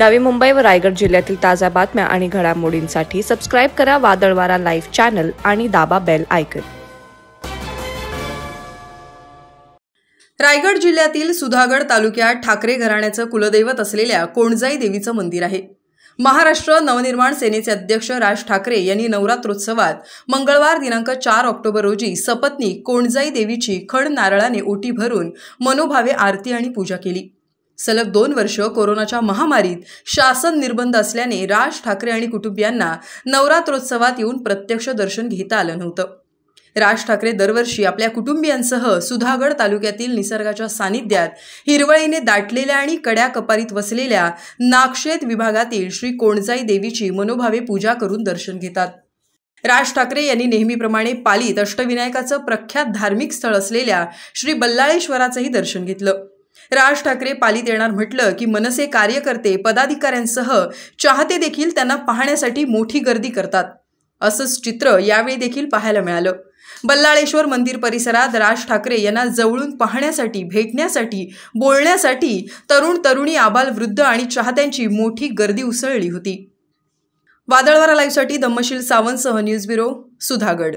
नवी मुंबई व रायगड जिल्ह्यातील ताज्या बातम्या आणि घडामोडींसाठी सबस्क्राईब करा वादळवारा लाईव्ह चॅनल आणि दाबा बेल ऐकत रायगड जिल्ह्यातील सुधागड तालुक्यात ठाकरे घराण्याचं कुलदैवत असलेल्या कोणजाई देवीचं मंदिर आहे महाराष्ट्र नवनिर्माण सेनेचे अध्यक्ष राज ठाकरे यांनी नवरात्रोत्सवात मंगळवार दिनांक चार ऑक्टोबर रोजी सपत्नी कोणजाई देवीची खड नारळाने ओटी भरून मनोभावे आरती आणि पूजा केली सलग दोन वर्ष कोरोनाच्या महामारीत शासन निर्बंध असल्याने राज ठाकरे आणि कुटुंबियांना नवरात्रोत्सवात येऊन प्रत्यक्ष दर्शन घेता आलं नव्हतं राज ठाकरे दरवर्षी आपल्या कुटुंबियांसह सुधागड तालुक्यातील निसर्गाच्या सानिध्यात हिरवळीने दाटलेल्या आणि कड्या कपारीत वसलेल्या नागशेत विभागातील श्री कोणजाई देवीची मनोभावे पूजा करून दर्शन घेतात राज ठाकरे यांनी नेहमीप्रमाणे पालीत अष्टविनायकाचं प्रख्यात धार्मिक स्थळ असलेल्या श्री बल्लाळेश्वराचंही दर्शन घेतलं राज ठाकरे पालीत येणार म्हटलं की मनसे कार्यकर्ते पदाधिकाऱ्यांसह चाहते देखील त्यांना पाहण्यासाठी मोठी गर्दी करतात असंच चित्र यावेळी देखील पाहायला मिळालं बल्लाळेश्वर मंदिर परिसरात राज ठाकरे यांना जवळून पाहण्यासाठी भेटण्यासाठी बोलण्यासाठी तरुण तरुणी आबाल वृद्ध आणि चाहत्यांची मोठी गर्दी उसळली होती वादळवारा लाईव्हसाठी दम्मशील सावंतसह न्यूज ब्युरो सुधागड